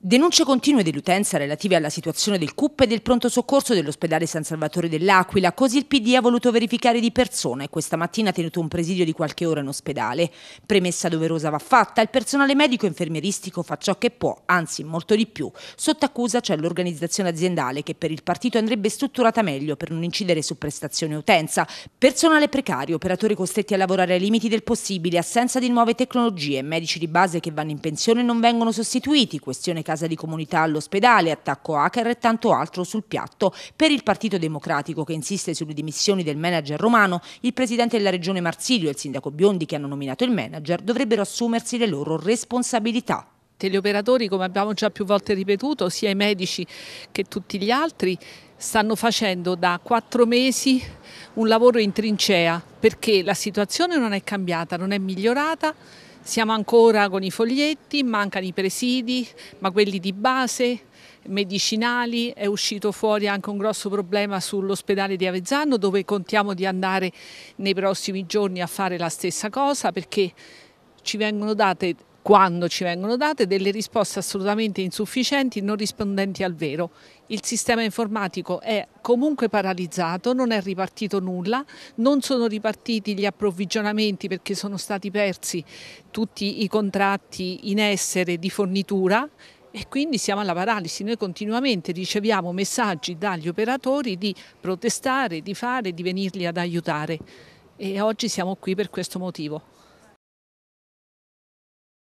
Denunce continue dell'utenza relative alla situazione del CUP e del pronto soccorso dell'ospedale San Salvatore dell'Aquila, così il PD ha voluto verificare di persona e questa mattina ha tenuto un presidio di qualche ora in ospedale. Premessa doverosa va fatta, il personale medico e infermieristico fa ciò che può, anzi molto di più. Sotto accusa c'è l'organizzazione aziendale che per il partito andrebbe strutturata meglio per non incidere su prestazione e utenza. Personale precario, operatori costretti a lavorare ai limiti del possibile, assenza di nuove tecnologie, medici di base che vanno in pensione e non vengono sostituiti, questione che casa di comunità all'ospedale, attacco hacker e tanto altro sul piatto. Per il Partito Democratico, che insiste sulle dimissioni del manager romano, il presidente della regione Marsilio e il sindaco Biondi, che hanno nominato il manager, dovrebbero assumersi le loro responsabilità teleoperatori, come abbiamo già più volte ripetuto, sia i medici che tutti gli altri, stanno facendo da quattro mesi un lavoro in trincea perché la situazione non è cambiata, non è migliorata, siamo ancora con i foglietti, mancano i presidi, ma quelli di base, medicinali, è uscito fuori anche un grosso problema sull'ospedale di Avezzano dove contiamo di andare nei prossimi giorni a fare la stessa cosa perché ci vengono date quando ci vengono date, delle risposte assolutamente insufficienti, non rispondenti al vero. Il sistema informatico è comunque paralizzato, non è ripartito nulla, non sono ripartiti gli approvvigionamenti perché sono stati persi tutti i contratti in essere di fornitura e quindi siamo alla paralisi. Noi continuamente riceviamo messaggi dagli operatori di protestare, di fare, di venirli ad aiutare e oggi siamo qui per questo motivo.